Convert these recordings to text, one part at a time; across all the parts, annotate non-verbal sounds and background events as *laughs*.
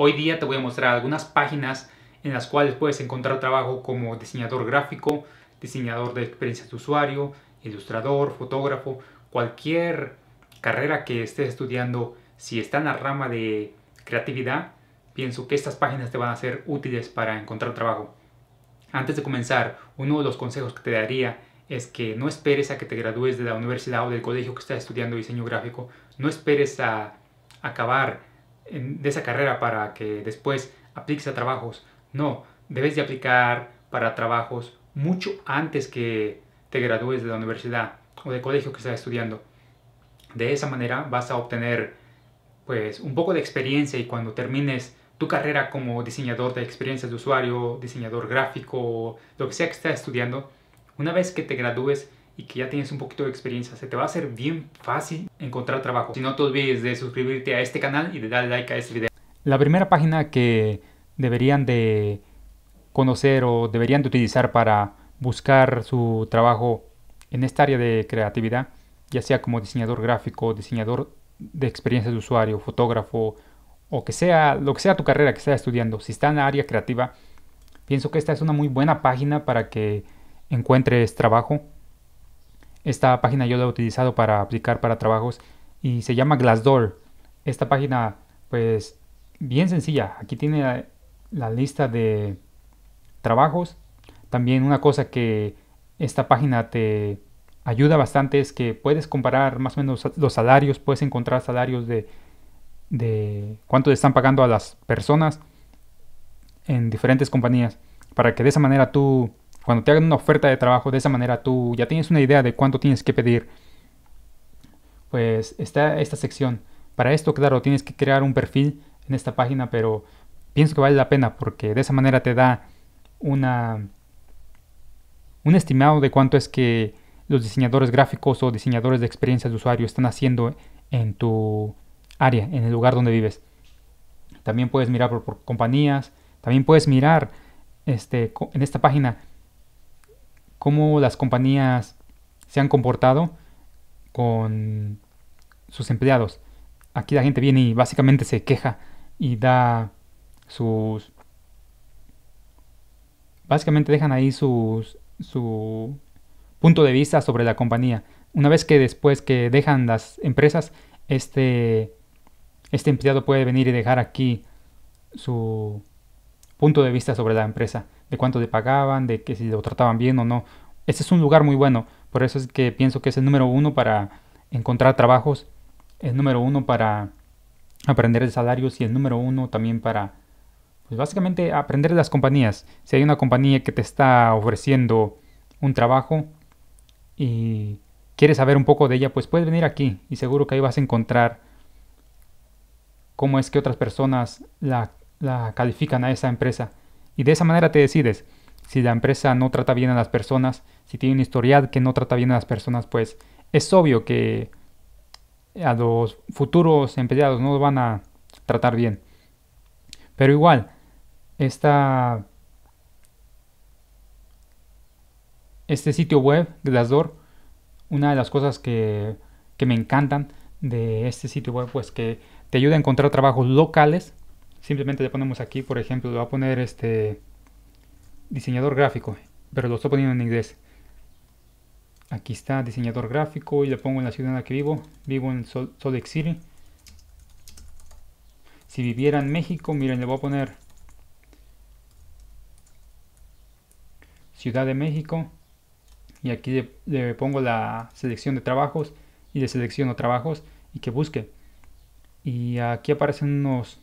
Hoy día te voy a mostrar algunas páginas en las cuales puedes encontrar trabajo como diseñador gráfico, diseñador de experiencia de usuario, ilustrador, fotógrafo, cualquier carrera que estés estudiando, si está en la rama de creatividad, pienso que estas páginas te van a ser útiles para encontrar trabajo. Antes de comenzar, uno de los consejos que te daría es que no esperes a que te gradúes de la universidad o del colegio que estás estudiando diseño gráfico, no esperes a acabar de esa carrera para que después apliques a trabajos. No, debes de aplicar para trabajos mucho antes que te gradúes de la universidad o de colegio que estás estudiando. De esa manera vas a obtener pues un poco de experiencia y cuando termines tu carrera como diseñador de experiencias de usuario, diseñador gráfico, lo que sea que estés estudiando, una vez que te gradúes y que ya tienes un poquito de experiencia, se te va a hacer bien fácil encontrar trabajo. Si no te olvides de suscribirte a este canal y de darle like a este video. La primera página que deberían de conocer o deberían de utilizar para buscar su trabajo en esta área de creatividad, ya sea como diseñador gráfico, diseñador de experiencia de usuario, fotógrafo o que sea lo que sea tu carrera que estés estudiando, si está en la área creativa, pienso que esta es una muy buena página para que encuentres trabajo esta página yo la he utilizado para aplicar para trabajos y se llama Glassdoor. Esta página, pues, bien sencilla. Aquí tiene la, lista de trabajos. También una cosa que esta página te ayuda bastante es que puedes comparar más o menos los salarios, puedes encontrar salarios de, de cuánto le están pagando a las personas en diferentes compañías para que de esa manera tú cuando te hagan una oferta de trabajo, de esa manera tú ya tienes una idea de cuánto tienes que pedir. Pues está esta sección. Para esto, claro, tienes que crear un perfil en esta página, pero pienso que vale la pena porque de esa manera te da una un estimado de cuánto es que los diseñadores gráficos o diseñadores de experiencia de usuario están haciendo en tu área, en el lugar donde vives. También puedes mirar por, compañías, también puedes mirar este, en esta página cómo las compañías se han comportado con sus empleados. Aquí la gente viene y básicamente se queja y da sus... Básicamente dejan ahí sus, su punto de vista sobre la compañía. Una vez que después que dejan las empresas, este, este empleado puede venir y dejar aquí su punto de vista sobre la empresa de cuánto te pagaban, de que si lo trataban bien o no. Ese es un lugar muy bueno, por eso es que pienso que es el número uno para encontrar trabajos, el número uno para aprender el salarios y el número uno también para, pues básicamente, aprender de las compañías. Si hay una compañía que te está ofreciendo un trabajo y quieres saber un poco de ella, pues puedes venir aquí y seguro que ahí vas a encontrar cómo es que otras personas la, la califican a esa empresa. Y de esa manera te decides. Si la empresa no trata bien a las personas, si tiene un historial que no trata bien a las personas, pues es obvio que a los futuros empleados no los van a tratar bien. Pero igual, este sitio web de Glassdoor, una de las cosas que, que me encantan de este sitio web, pues que te ayuda a encontrar trabajos locales simplemente le ponemos aquí, por ejemplo, le voy a poner este diseñador gráfico, pero lo estoy poniendo en inglés. Aquí está diseñador gráfico y le pongo en la ciudad en la que vivo. Vivo en Sol, City. Si viviera en México, miren, le voy a poner Ciudad de México. Y aquí le, le pongo la selección de trabajos y le selecciono trabajos y que busque. Y aquí aparecen unos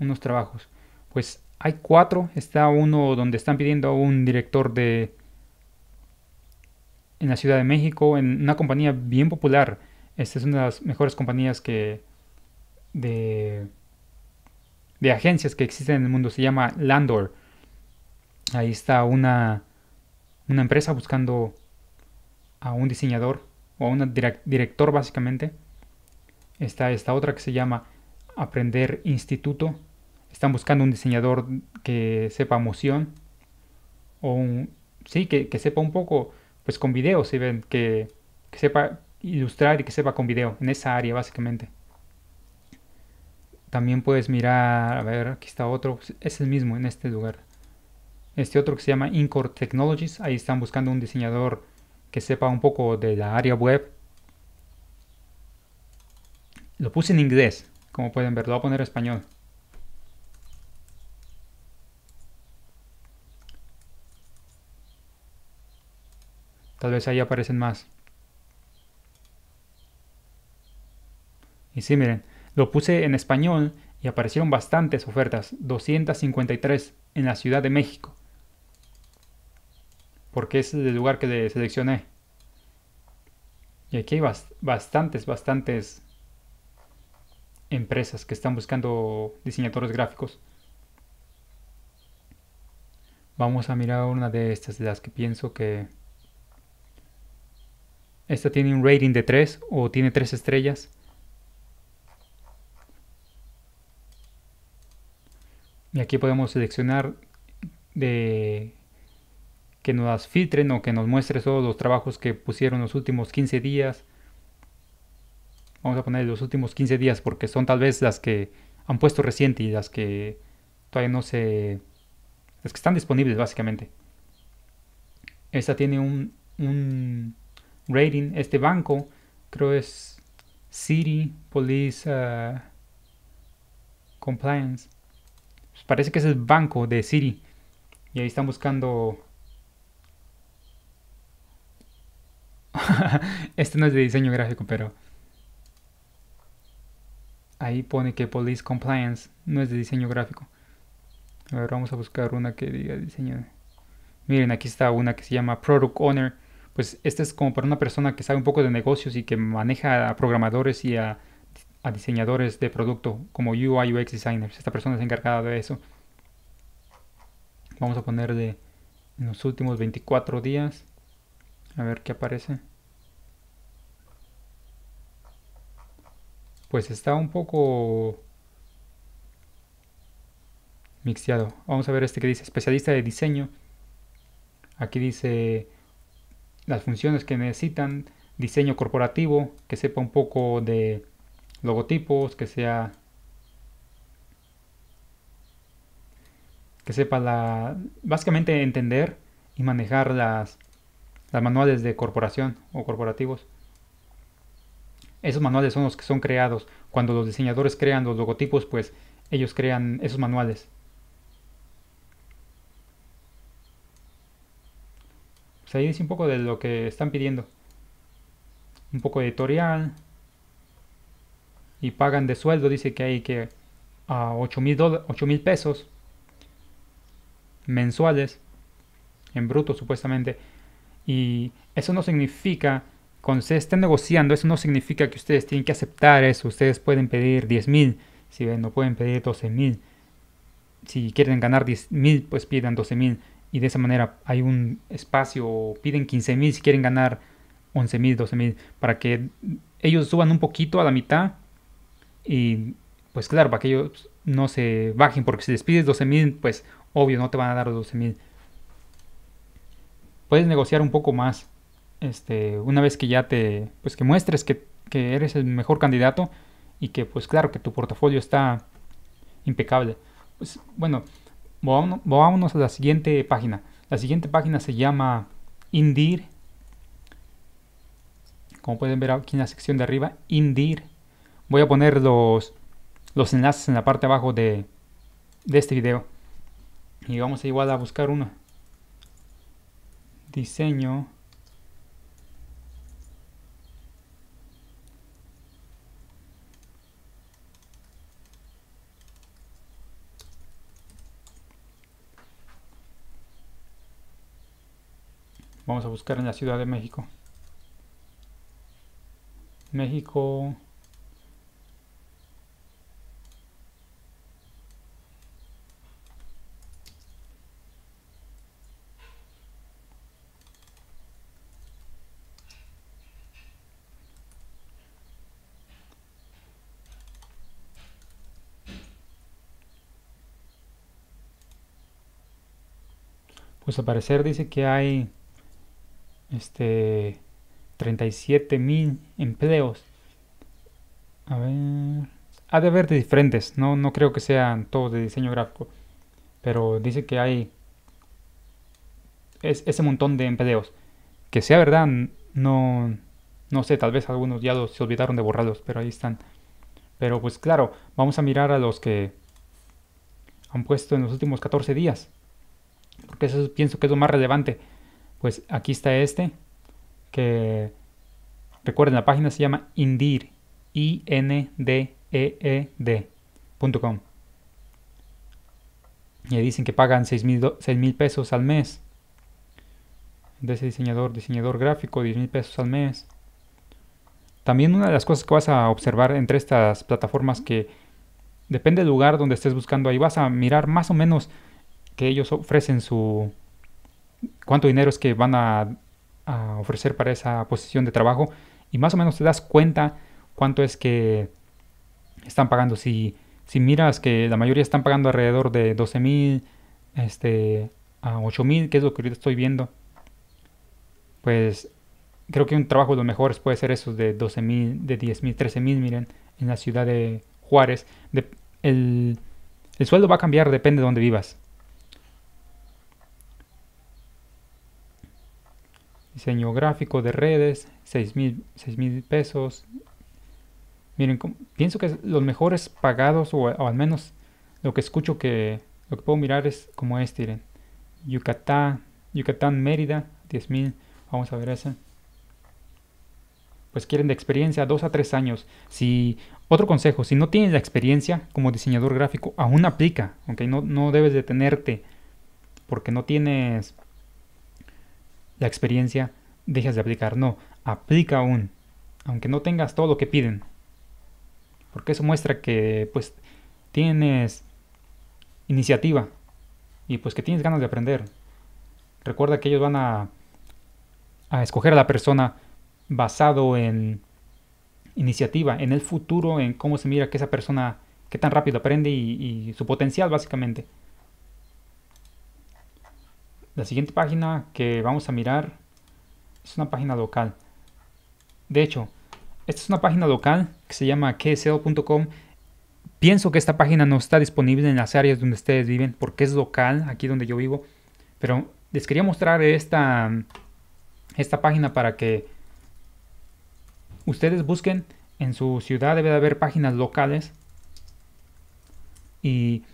unos trabajos. Pues hay cuatro. Está uno donde están pidiendo a un director de... en la Ciudad de México, en una compañía bien popular. Esta es una de las mejores compañías que... de... de agencias que existen en el mundo. Se llama Landor. Ahí está una, una empresa buscando a un diseñador o a un director básicamente. Está esta otra que se llama Aprender Instituto están buscando un diseñador que sepa moción o sí, que, sepa un poco, pues con video, ven, que, que, sepa ilustrar y que sepa con video, en esa área básicamente. También puedes mirar, a ver, aquí está otro, es el mismo en este lugar. Este otro que se llama Incor Technologies, ahí están buscando un diseñador que sepa un poco de la área web. Lo puse en inglés, como pueden ver, lo voy a poner en español. Tal vez ahí aparecen más. Y sí, miren, lo puse en español y aparecieron bastantes ofertas, 253 en la Ciudad de México. Porque es el lugar que le seleccioné. Y aquí hay bastantes, bastantes empresas que están buscando diseñadores gráficos. Vamos a mirar una de estas, de las que pienso que... Esta tiene un rating de 3 o tiene 3 estrellas. Y aquí podemos seleccionar de que nos filtren o que nos muestre todos los trabajos que pusieron los últimos 15 días. Vamos a poner los últimos 15 días porque son tal vez las que han puesto reciente y las que todavía no se... las que están disponibles básicamente. Esta tiene un rating, este banco, creo es City Police eh, Compliance. Pues parece que es el banco de City. Y ahí están buscando... *laughs* este no es de diseño gráfico, pero... Ahí pone que Police Compliance no es de diseño gráfico. A ver, vamos a buscar una que diga diseño. Miren, aquí está una que se llama Product Owner pues este es como para una persona que sabe un poco de negocios y que maneja a programadores y a, diseñadores de producto como UI UX designers. Esta persona es encargada de eso. Vamos a poner de en los últimos 24 días. A ver qué aparece. Pues está un poco mixteado. Vamos a ver este que dice especialista de diseño. Aquí dice las funciones que necesitan, diseño corporativo, que sepa un poco de logotipos, que sea que sepa la básicamente entender y manejar las, las manuales de corporación o corporativos. Esos manuales son los que son creados. Cuando los diseñadores crean los logotipos, pues ellos crean esos manuales. Pues, ahí dice un poco de lo que están pidiendo. Un poco editorial. Y pagan de sueldo, dice que hay que a 8 mil pesos mensuales en bruto supuestamente. Y eso no significa, cuando ustedes estén negociando, eso no significa que ustedes tienen que aceptar eso. Ustedes pueden pedir 10 mil, si no pueden pedir 12 mil. Si quieren ganar 10 mil, pues pidan 12 mil y de esa manera hay un espacio, piden 15 mil si quieren ganar 11 mil, 12 mil, para que ellos suban un poquito a la mitad y pues claro, para que ellos no se bajen, porque si les pides 12 mil, pues obvio no te van a dar los 12 mil. Puedes negociar un poco más. Este, una vez que ya te, pues que muestres que, que eres el mejor candidato y que pues claro que tu portafolio está impecable. Pues bueno, Vámonos a la siguiente página. La siguiente página se llama Indir. Como pueden ver aquí en la sección de arriba, Indir. Voy a poner los, los enlaces en la parte de abajo de, este video. Y vamos a igual a buscar uno. Diseño. Vamos a buscar en la Ciudad de México. México. Pues aparecer dice que hay este 37 mil empleos. A ver, ha de haber de diferentes, no, no creo que sean todos de diseño gráfico, pero dice que hay ese montón de empleos. Que sea verdad, no, no sé, tal vez algunos ya los, se olvidaron de borrarlos, pero ahí están. Pero pues claro, vamos a mirar a los que han puesto en los últimos 14 días, porque eso pienso que es lo más relevante. Pues aquí está este, que recuerden, la página se llama Indir, e e Y dicen que pagan 6 mil pesos al mes. De ese diseñador, diseñador gráfico, 10 mil pesos al mes. También una de las cosas que vas a observar entre estas plataformas que depende del lugar donde estés buscando, ahí vas a mirar más o menos que ellos ofrecen su, cuánto dinero es que van a, ofrecer para esa posición de trabajo y más o menos te das cuenta cuánto es que están pagando. Si, si miras que la mayoría están pagando alrededor de 12 mil este, a 8 mil, que es lo que ahorita estoy viendo, pues creo que un trabajo de los mejores puede ser esos de 12 mil, de 10 mil, 13 mil, miren, en la ciudad de Juárez. el, el sueldo va a cambiar, depende de dónde vivas. diseño gráfico de redes, 6 mil pesos. Miren, pienso que los mejores pagados, o, al menos lo que escucho que lo que puedo mirar es como este, miren. Yucatán, Yucatán, Mérida, 10 mil. Vamos a ver esa. Pues quieren de experiencia 2 a 3 años. Si, otro consejo, si no tienes la experiencia como diseñador gráfico, aún aplica. aunque No, no debes detenerte porque no tienes la experiencia, dejas de aplicar. No, aplica aún, aunque no tengas todo lo que piden. Porque eso muestra que pues tienes iniciativa y pues que tienes ganas de aprender. Recuerda que ellos van a, escoger a la persona basado en iniciativa, en el futuro, en cómo se mira que esa persona, qué tan rápido aprende y su potencial básicamente. La siguiente página que vamos a mirar es una página local. De hecho, esta es una página local que se llama ksl.com. Pienso que esta página no está disponible en las áreas donde ustedes viven porque es local, aquí donde yo vivo. Pero les quería mostrar esta, esta página para que ustedes busquen. En su ciudad debe haber páginas locales. Y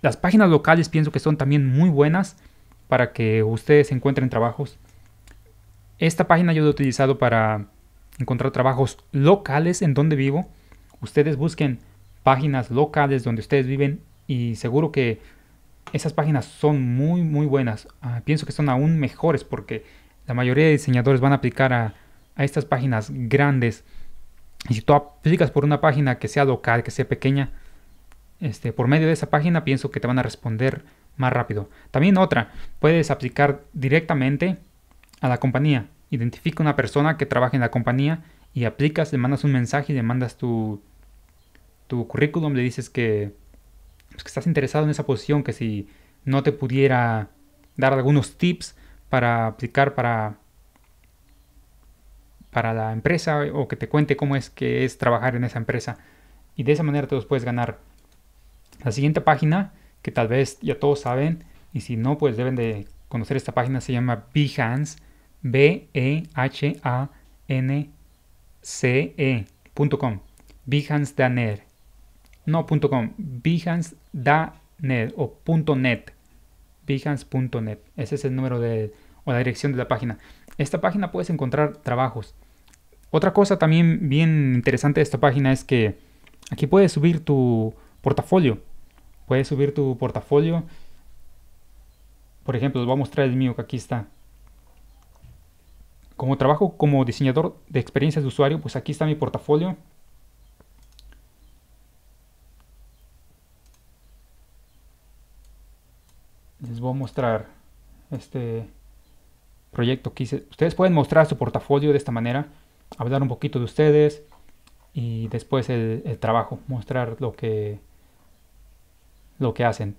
las páginas locales pienso que son también muy buenas para que ustedes encuentren trabajos. Esta página yo la he utilizado para encontrar trabajos locales en donde vivo. Ustedes busquen páginas locales donde ustedes viven y seguro que esas páginas son muy muy buenas. Ah, pienso que son aún mejores porque la mayoría de diseñadores van a aplicar a, estas páginas grandes. Y si tú aplicas por una página que sea local, que sea pequeña, este, por medio de esa página pienso que te van a responder más rápido. También otra, puedes aplicar directamente a la compañía. Identifica una persona que trabaja en la compañía y aplicas, le mandas un mensaje y le mandas tu, tu currículum, le dices que, pues, que estás interesado en esa posición, que si no te pudiera dar algunos tips para aplicar para, para la empresa o que te cuente cómo es que es trabajar en esa empresa. Y de esa manera te los puedes ganar. La siguiente página que tal vez ya todos saben, y si no, pues deben de conocer esta página, se llama Behance, B-E-H-A-N-C-E.com, Behance Daner, no .com, Behance Daner o .net, Behance.net, ese es el número de, o la dirección de la página. Esta página puedes encontrar trabajos. Otra cosa también bien interesante de esta página es que aquí puedes subir tu portafolio Puedes subir tu portafolio. Por ejemplo, les voy a mostrar el mío que aquí está. Como trabajo como diseñador de experiencias de usuario, pues aquí está mi portafolio. Les voy a mostrar este proyecto que hice. Ustedes pueden mostrar su portafolio de esta manera, hablar un poquito de ustedes y después el, el trabajo, mostrar lo que lo que hacen.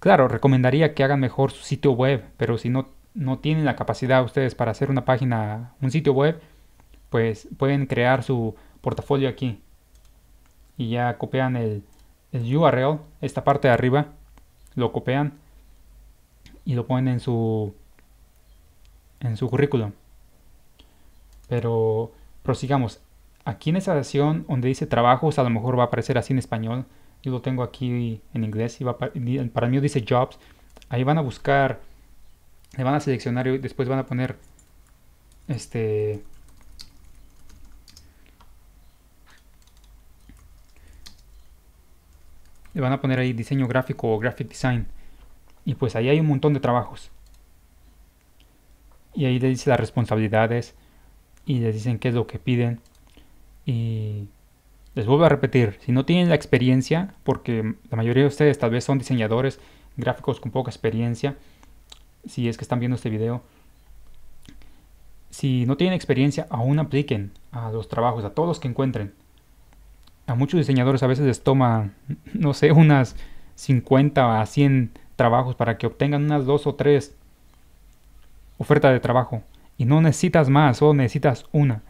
Claro, recomendaría que hagan mejor su sitio web, pero si no, no tienen la capacidad ustedes para hacer una página, un sitio web, pues pueden crear su portafolio aquí. Y ya copian el, URL, esta parte de arriba, lo copian y lo ponen en su en su currículum. Pero prosigamos. Aquí en esa sección donde dice trabajos, a lo mejor va a aparecer así en español yo lo tengo aquí en inglés, y para, mí dice jobs, ahí van a buscar, le van a seleccionar y después van a poner este le van a poner ahí diseño gráfico o graphic design y pues ahí hay un montón de trabajos y ahí le dice las responsabilidades y le dicen qué es lo que piden y les vuelvo a repetir, si no tienen la experiencia, porque la mayoría de ustedes tal vez son diseñadores gráficos con poca experiencia, si es que están viendo este video, si no tienen experiencia, aún apliquen a los trabajos, a todos los que encuentren. A muchos diseñadores a veces les toma, *laughs* no sé, unas 50 a 100 trabajos para que obtengan unas dos o tres ofertas de trabajo. Y no necesitas más, solo necesitas una.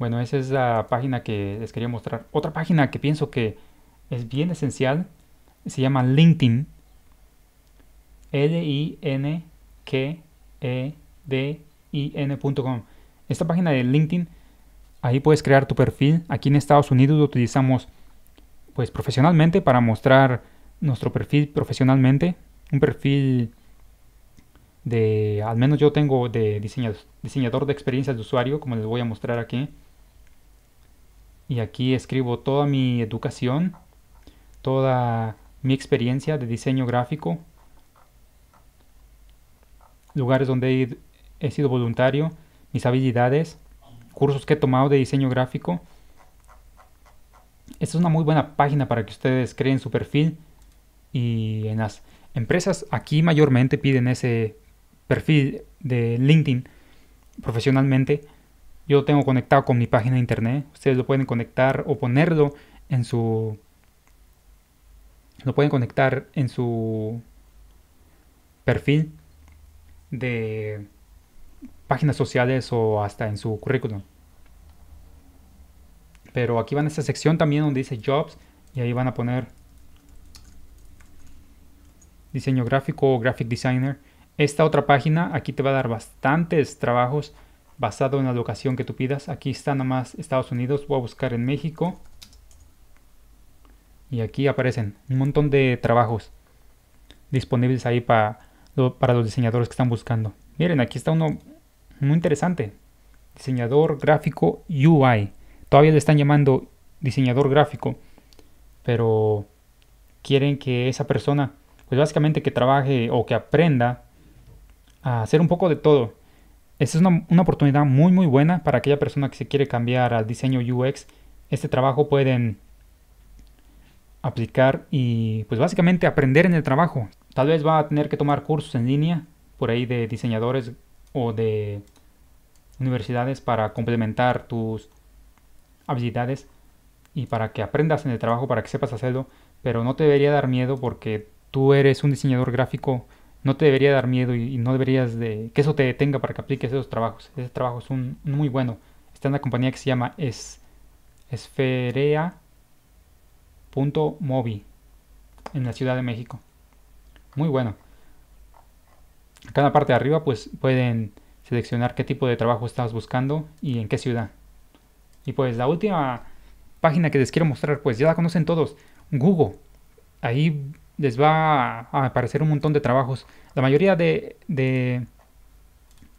Bueno, esa es la página que les quería mostrar. Otra página que pienso que es bien esencial se llama LinkedIn. L-I-N-K-E-D-I-N.com. Esta página de LinkedIn, ahí puedes crear tu perfil. Aquí en Estados Unidos lo utilizamos pues profesionalmente para mostrar nuestro perfil profesionalmente. Un perfil de, al menos yo tengo de diseñador, diseñador de experiencias de usuario, como les voy a mostrar aquí y aquí escribo toda mi educación, toda mi experiencia de diseño gráfico, lugares donde he, sido voluntario, mis habilidades, cursos que he tomado de diseño gráfico. Esta es una muy buena página para que ustedes creen su perfil y en las empresas aquí mayormente piden ese perfil de LinkedIn profesionalmente. Yo lo tengo conectado con mi página de internet. Ustedes lo pueden conectar o ponerlo en su... Lo pueden conectar en su perfil de páginas sociales o hasta en su currículum. Pero aquí van a esta sección también donde dice Jobs y ahí van a poner diseño gráfico o graphic designer. Esta otra página aquí te va a dar bastantes trabajos basado en la locación que tú pidas. Aquí está nomás Estados Unidos, voy a buscar en México. Y aquí aparecen un montón de trabajos disponibles ahí para, para los diseñadores que están buscando. Miren, aquí está uno muy interesante. Diseñador gráfico UI. Todavía le están llamando diseñador gráfico. Pero quieren que esa persona, pues básicamente que trabaje o que aprenda a hacer un poco de todo. Esa es una, una, oportunidad muy muy buena para aquella persona que se quiere cambiar al diseño UX. Este trabajo pueden aplicar y pues básicamente aprender en el trabajo. Tal vez va a tener que tomar cursos en línea por ahí de diseñadores o de universidades para complementar tus habilidades y para que aprendas en el trabajo, para que sepas hacerlo, pero no te debería dar miedo porque tú eres un diseñador gráfico no te debería dar miedo y, no deberías de que eso te detenga para que apliques esos trabajos. Ese trabajo es un, muy bueno. Está en la compañía que se llama es, Esferea.mobi en la Ciudad de México. Muy bueno. Acá en la parte de arriba pues pueden seleccionar qué tipo de trabajo estás buscando y en qué ciudad. Y pues la última página que les quiero mostrar pues ya la conocen todos. Google. Ahí les va a aparecer un montón de trabajos. La mayoría de, de,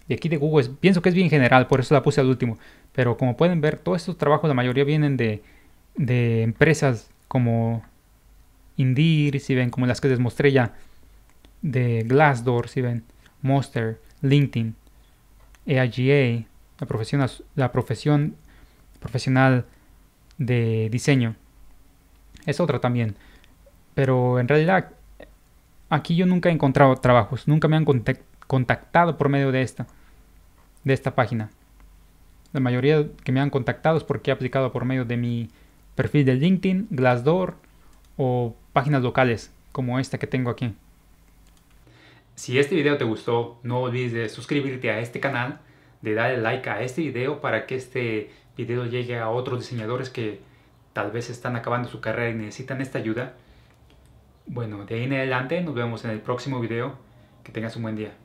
de aquí de Google, pienso que es bien general, por eso la puse al último. Pero como pueden ver, todos estos trabajos, la mayoría vienen de, de empresas como Indeed, si ven, como las que les mostré ya, de Glassdoor, si ven, Monster, LinkedIn, EIGA, la profesión, la profesión profesional de diseño. Es otra también pero en realidad aquí yo nunca he encontrado trabajos, nunca me han contactado por medio de esta, de esta página. La mayoría que me han contactado es porque he aplicado por medio de mi perfil de LinkedIn, Glassdoor o páginas locales como esta que tengo aquí. Si este video te gustó, no olvides de suscribirte a este canal, de darle like a este video para que este video llegue a otros diseñadores que tal vez están acabando su carrera y necesitan esta ayuda. Bueno, de ahí en adelante nos vemos en el próximo video. Que tengas un buen día.